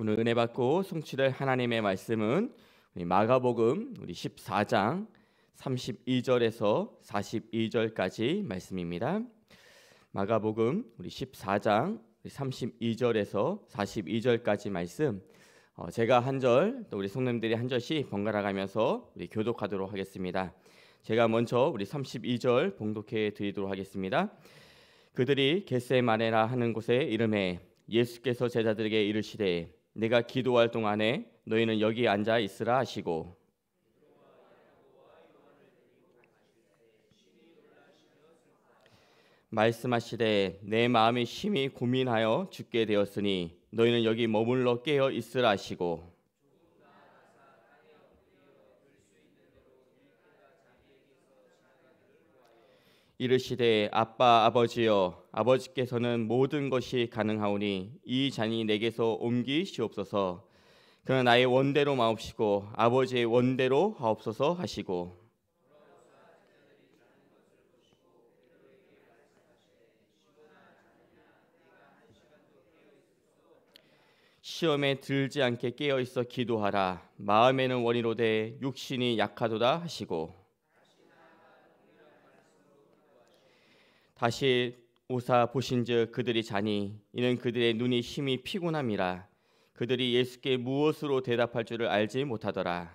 오늘 은혜 받고 성취될 하나님의 말씀은 우리 마가복음 우리 14장 32절에서 42절까지 말씀입니다. 마가복음 우리 14장 32절에서 42절까지 말씀 어, 제가 한 절 또 우리 성님들이 한 절씩 번갈아 가면서 우리 교독하도록 하겠습니다. 제가 먼저 우리 32절 봉독해 드리도록 하겠습니다. 그들이 겟세마네라 하는 곳에 이름해 예수께서 제자들에게 이르시되 내가 기도할 동안에 너희는 여기 앉아 있으라 하시고 말씀하시되 내 마음이 심히 고민하여 죽게 되었으니 너희는 여기 머물러 깨어 있으라 하시고 이르시되 아빠 아버지여 아버지께서는 모든 것이 가능하오니 이 잔이 내게서 옮기시옵소서 그는 나의 원대로 마옵시고 아버지의 원대로 하옵소서 하시고 시험에 들지 않게 깨어 있어 기도하라 마음에는 원이로되 육신이 약하도다 하시고 다시 오사 보신즉 그들이 자니 이는 그들의 눈이 힘이 피곤함이라 그들이 예수께 무엇으로 대답할 줄을 알지 못하더라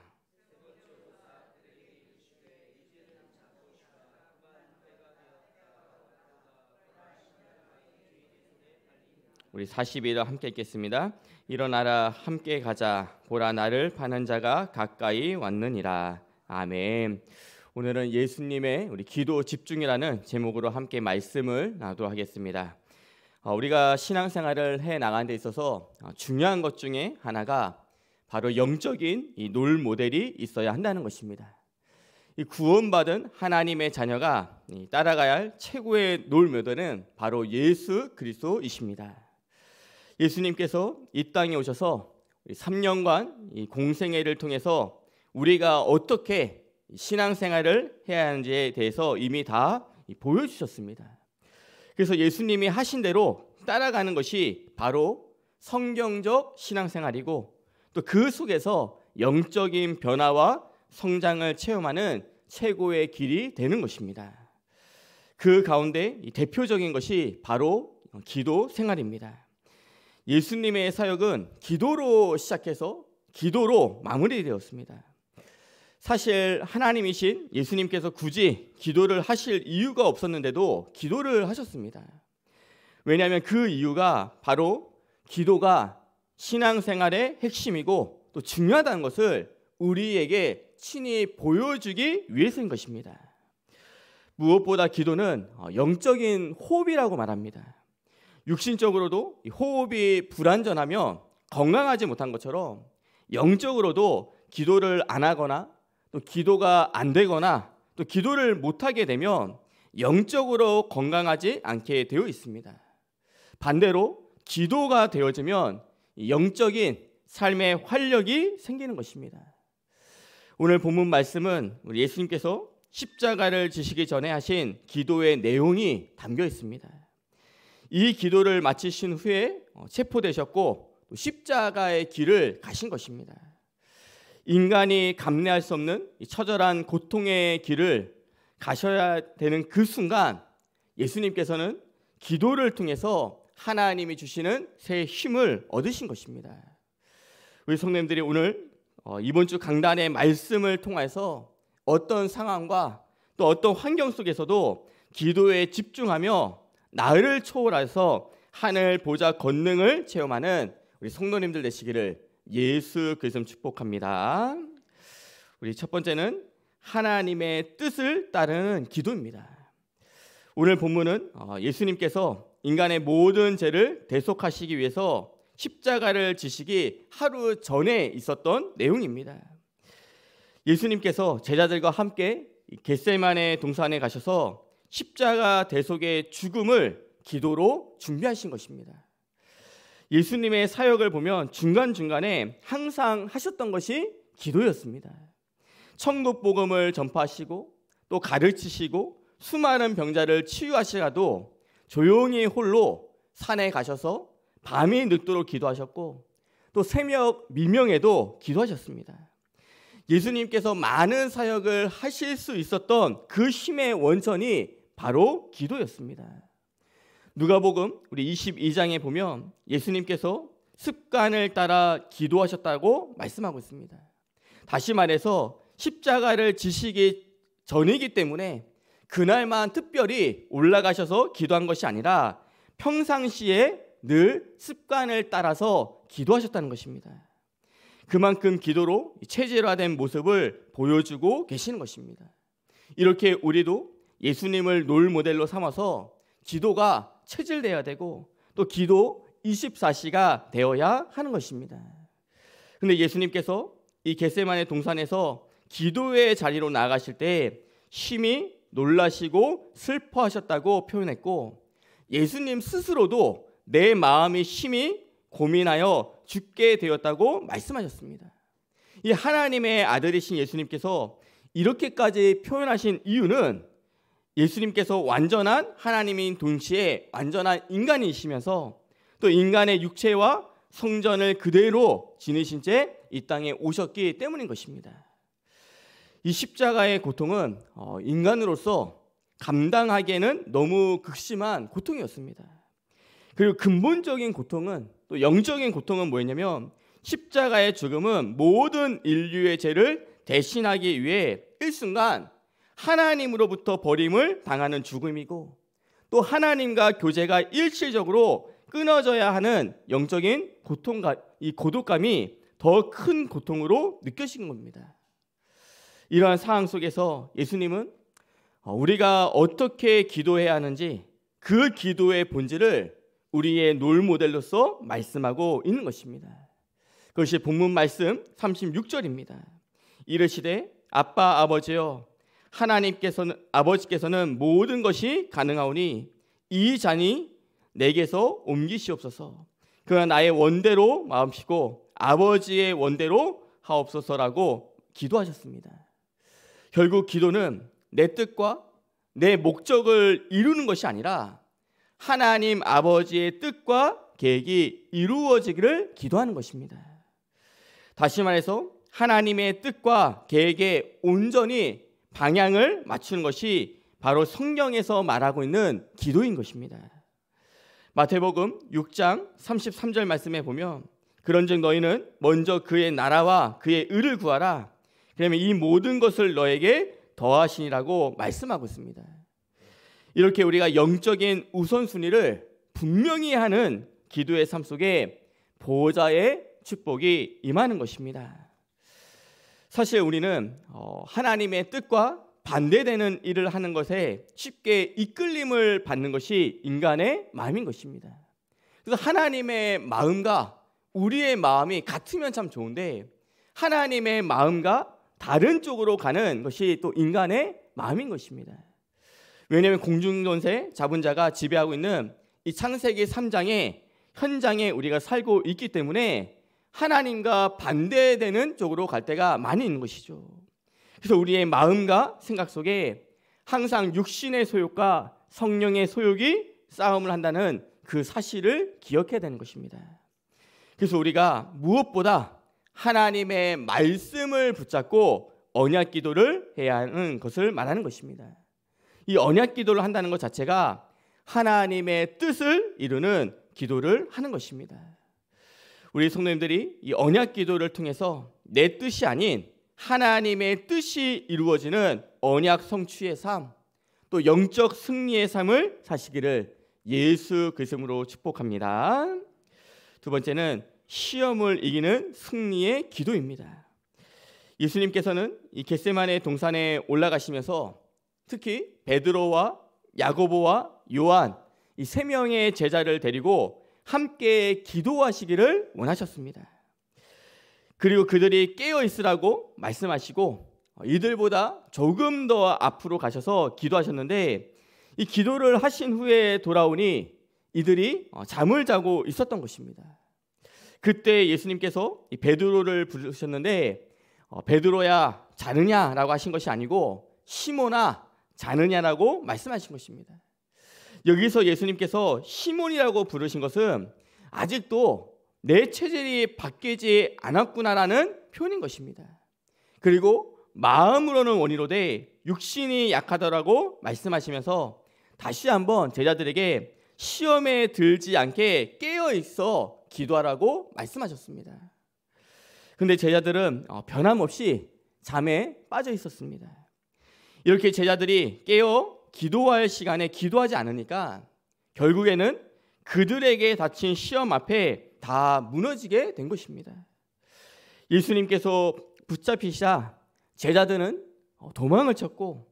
우리 42절 함께 읽겠습니다. 일어나라 함께 가자 보라 나를 파는 자가 가까이 왔느니라. 아멘. 오늘은 예수님의 우리 기도 집중이라는 제목으로 함께 말씀을 나누도록 하겠습니다. 어, 우리가 신앙생활을 해 나가는 데 있어서 어, 중요한 것 중에 하나가 바로 영적인 이롤 모델이 있어야 한다는 것입니다. 이 구원받은 하나님의 자녀가 따라가야 할 최고의 롤 모델은 바로 예수 그리스도이십니다. 예수님께서 이 땅에 오셔서 3년간 이 공생애를 통해서 우리가 어떻게 신앙생활을 해야 하는지에 대해서 이미 다 보여주셨습니다. 그래서 예수님이 하신 대로 따라가는 것이 바로 성경적 신앙생활이고 또 그 속에서 영적인 변화와 성장을 체험하는 최고의 길이 되는 것입니다. 그 가운데 대표적인 것이 바로 기도 생활입니다. 예수님의 사역은 기도로 시작해서 기도로 마무리되었습니다. 사실 하나님이신 예수님께서 굳이 기도를 하실 이유가 없었는데도 기도를 하셨습니다. 왜냐하면 그 이유가 바로 기도가 신앙생활의 핵심이고 또 중요하다는 것을 우리에게 친히 보여주기 위해서인 것입니다. 무엇보다 기도는 어, 영적인 호흡이라고 말합니다. 육신적으로도 호흡이 불완전하며 건강하지 못한 것처럼 영적으로도 기도를 안 하거나 또 기도가 안 되거나 또 기도를 못하게 되면 영적으로 건강하지 않게 되어 있습니다. 반대로 기도가 되어지면 영적인 삶의 활력이 생기는 것입니다. 오늘 본문 말씀은 우리 예수님께서 십자가를 지시기 전에 하신 기도의 내용이 담겨 있습니다. 이 기도를 마치신 후에 체포되셨고 십자가의 길을 가신 것입니다. 인간이 감내할 수 없는 처절한 고통의 길을 가셔야 되는 그 순간 예수님께서는 기도를 통해서 하나님이 주시는 새 힘을 얻으신 것입니다. 우리 성님들이 오늘 어, 이번 주 강단의 말씀을 통해서 어떤 상황과 또 어떤 환경 속에서도 기도에 집중하며 나를 초월해서 하늘 보좌 권능을 체험하는 우리 성도님들 되시기를 예수 그리스도 축복합니다. 우리 첫 번째는 하나님의 뜻을 따르는 기도입니다. 오늘 본문은 어, 예수님께서 인간의 모든 죄를 대속하시기 위해서 십자가를 지시기 하루 전에 있었던 내용입니다. 예수님께서 제자들과 함께 겟세만의 동산에 가셔서 십자가 대속의 죽음을 기도로 준비하신 것입니다. 예수님의 사역을 보면 중간중간에 항상 하셨던 것이 기도였습니다. 천국 복음을 전파하시고 또 가르치시고 수많은 병자를 치유하시라도 조용히 홀로 산에 가셔서 밤이 늦도록 기도하셨고 또 새벽 미명에도 기도하셨습니다. 예수님께서 많은 사역을 하실 수 있었던 그 힘의 원천이 바로 기도였습니다. 누가복음 우리 22장에 보면 예수님께서 습관을 따라 기도하셨다고 말씀하고 있습니다. 다시 말해서 십자가를 지시기 전이기 때문에 그날만 특별히 올라가셔서 기도한 것이 아니라 평상시에 늘 습관을 따라서 기도하셨다는 것입니다. 그만큼 기도로 체질화된 모습을 보여주고 계시는 것입니다. 이렇게 우리도 예수님을 롤 모델로 삼아서 기도가 체질되어야 되고 또 기도 24시가 되어야 하는 것입니다. 근데 예수님께서 이 겟세만의 동산에서 기도의 자리로 나가실 때 심히 놀라시고 슬퍼하셨다고 표현했고 예수님 스스로도 내 마음이 심히 고민하여 죽게 되었다고 말씀하셨습니다. 이 하나님의 아들이신 예수님께서 이렇게까지 표현하신 이유는 예수님께서 완전한 하나님인 동시에 완전한 인간이시면서 또 인간의 육체와 성전을 그대로 지내신 채 이 땅에 오셨기 때문인 것입니다. 이 십자가의 고통은 어, 인간으로서 감당하기에는 너무 극심한 고통이었습니다. 그리고 근본적인 고통은 또 영적인 고통은 뭐였냐면 십자가의 죽음은 모든 인류의 죄를 대신하기 위해 일순간 하나님으로부터 버림을 당하는 죽음이고 또 하나님과 교제가 일시적으로 끊어져야 하는 영적인 고통과 이 고독감이 더 큰 고통으로 느껴진 겁니다. 이러한 상황 속에서 예수님은 어, 우리가 어떻게 기도해야 하는지 그 기도의 본질을 우리의 롤 모델로서 말씀하고 있는 것입니다. 그것이 본문 말씀 36절입니다. 이르시되 아빠 아버지여 하나님께서는 아버지께서는 모든 것이 가능하오니 이 잔이 내게서 옮기시옵소서. 그가 나의 원대로 마음시고 아버지의 원대로 하옵소서라고 기도하셨습니다. 결국 기도는 내 뜻과 내 목적을 이루는 것이 아니라 하나님 아버지의 뜻과 계획이 이루어지기를 기도하는 것입니다. 다시 말해서 하나님의 뜻과 계획에 온전히 방향을 맞추는 것이 바로 성경에서 말하고 있는 기도인 것입니다. 마태복음 6장 33절 말씀에 보면 그런즉 너희는 먼저 그의 나라와 그의 의를 구하라. 그러면 이 모든 것을 너에게 더하시니라고 말씀하고 있습니다. 이렇게 우리가 영적인 우선순위를 분명히 하는 기도의 삶 속에 보호자의 축복이 임하는 것입니다. 사실 우리는 어, 하나님의 뜻과 반대되는 일을 하는 것에 쉽게 이끌림을 받는 것이 인간의 마음인 것입니다. 그래서 하나님의 마음과 우리의 마음이 같으면 참 좋은데 하나님의 마음과 다른 쪽으로 가는 것이 또 인간의 마음인 것입니다. 왜냐하면 공중전세 자본자가 지배하고 있는 이 창세기 3장의 현장에 우리가 살고 있기 때문에 하나님과 반대되는 쪽으로 갈 때가 많이 있는 것이죠. 그래서 우리의 마음과 생각 속에 항상 육신의 소욕과 성령의 소욕이 싸움을 한다는 그 사실을 기억해야 되는 것입니다. 그래서 우리가 무엇보다 하나님의 말씀을 붙잡고 언약 기도를 해야 하는 것을 말하는 것입니다. 이 언약 기도를 한다는 것 자체가 하나님의 뜻을 이루는 기도를 하는 것입니다. 우리 성도님들이 이 언약 기도를 통해서 내 뜻이 아닌 하나님의 뜻이 이루어지는 언약 성취의 삶, 또 영적 승리의 삶을 사시기를 예수 그리스도로 축복합니다. 두 번째는 시험을 이기는 승리의 기도입니다. 예수님께서는 이 겟세마네 동산에 올라가시면서 특히 베드로와 야고보와 요한 이 세 명의 제자를 데리고 함께 기도하시기를 원하셨습니다. 그리고 그들이 깨어 있으라고 말씀하시고 이들보다 조금 더 앞으로 가셔서 기도하셨는데 이 기도를 하신 후에 돌아오니 이들이 어, 잠을 자고 있었던 것입니다. 그때 예수님께서 베드로를 부르셨는데 어, 베드로야 자느냐라고 하신 것이 아니고 시모나 자느냐라고 말씀하신 것입니다. 여기서 예수님께서 시몬이라고 부르신 것은 아직도 내 체질이 바뀌지 않았구나라는 표현인 것입니다. 그리고 마음으로는 원이로되 육신이 약하다라고 말씀하시면서 다시 한번 제자들에게 시험에 들지 않게 깨어 있어 기도하라고 말씀하셨습니다. 근데 제자들은 어, 변함없이 잠에 빠져 있었습니다. 이렇게 제자들이 깨어 기도할 시간에 기도하지 않으니까 결국에는 그들에게 닥친 시험 앞에 다 무너지게 된 것입니다. 예수님께서 붙잡히자 제자들은 어, 도망을 쳤고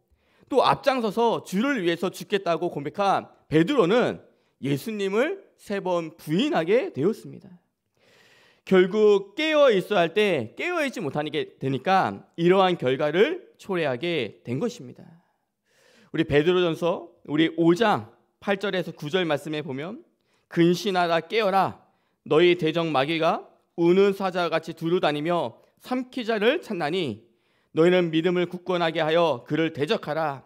또 앞장서서 주를 위해서 죽겠다고 고백한 베드로는 예수님을 세 번 부인하게 되었습니다. 결국 깨어 있어야 할 때 깨어 있지 못하게 되니까 이러한 결과를 초래하게 된 것입니다. 우리 베드로전서 우리 5장 8절에서 9절 말씀에 보면 근신하라 깨어라 너희 대적 마귀가 우는 사자와 같이 두루다니며 삼키자를 찾나니 너희는 믿음을 굳건하게 하여 그를 대적하라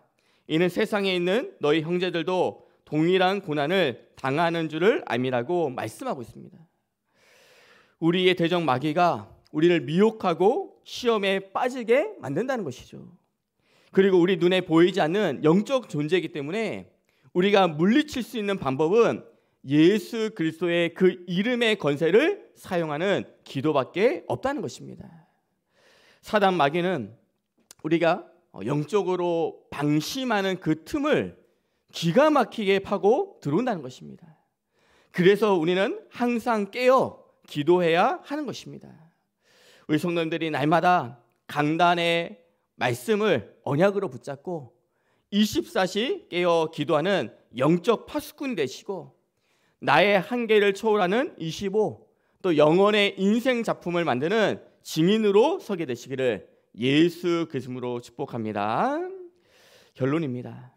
이는 세상에 있는 너희 형제들도 동일한 고난을 당하는 줄을 암이라고 말씀하고 있습니다. 우리의 대적 마귀가 우리를 미혹하고 시험에 빠지게 만든다는 것이죠. 그리고 우리 눈에 보이지 않는 영적 존재이기 때문에 우리가 물리칠 수 있는 방법은 예수 그리스도의 그 이름의 권세를 사용하는 기도밖에 없다는 것입니다. 사단 마귀는 우리가 어, 영적으로 방심하는 그 틈을 기가 막히게 파고 들어온다는 것입니다. 그래서 우리는 항상 깨어 기도해야 하는 것입니다. 우리 성도님들이 날마다 강단에 말씀을 언약으로 붙잡고 24시 깨어 기도하는 영적 파수꾼이 되시고 나의 한계를 초월하는 25 또 영원의 인생 작품을 만드는 증인으로 서게 되시기를 예수 그리스도로 축복합니다. 결론입니다.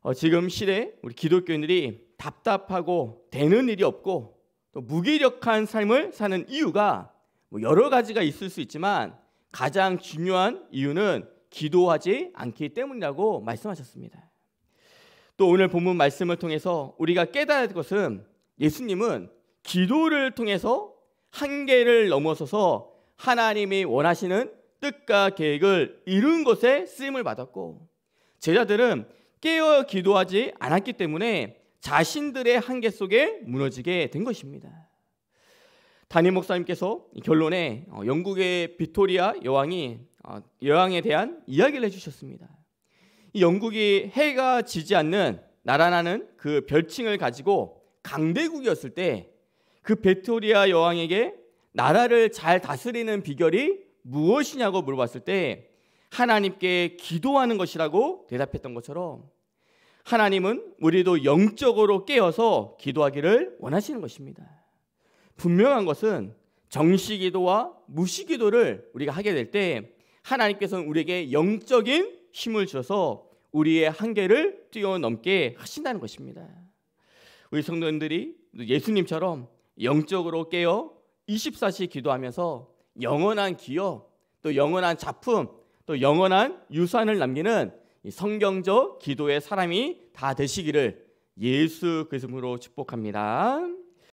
어, 지금 시대 우리 기독교인들이 답답하고 되는 일이 없고 또 무기력한 삶을 사는 이유가 뭐 여러 가지가 있을 수 있지만 가장 중요한 이유는 기도하지 않기 때문이라고 말씀하셨습니다. 또 오늘 본문 말씀을 통해서 우리가 깨달을 것은 예수님은 기도를 통해서 한계를 넘어서서 하나님이 원하시는 뜻과 계획을 이룬 것에 쓰임을 받았고 제자들은 깨어 기도하지 않았기 때문에 자신들의 한계 속에 무너지게 된 것입니다. 담임 목사님께서 결론에 어, 영국의 빅토리아 여왕이 어, 여왕에 대한 이야기를 해주셨습니다. 영국이 해가 지지 않는 나라라는 그 별칭을 가지고 강대국이었을 때 그 빅토리아 여왕에게 나라를 잘 다스리는 비결이 무엇이냐고 물어봤을 때 하나님께 기도하는 것이라고 대답했던 것처럼 하나님은 우리도 영적으로 깨어서 기도하기를 원하시는 것입니다. 분명한 것은 정시기도와 무시기도를 우리가 하게 될 때 하나님께서는 우리에게 영적인 힘을 주셔서 우리의 한계를 뛰어넘게 하신다는 것입니다. 우리 성도님들이 예수님처럼 영적으로 깨어 24시 기도하면서 영원한 기업, 또 영원한 작품, 또 영원한 유산을 남기는 성경적 기도의 사람이 다 되시기를 예수 그리스도로 축복합니다.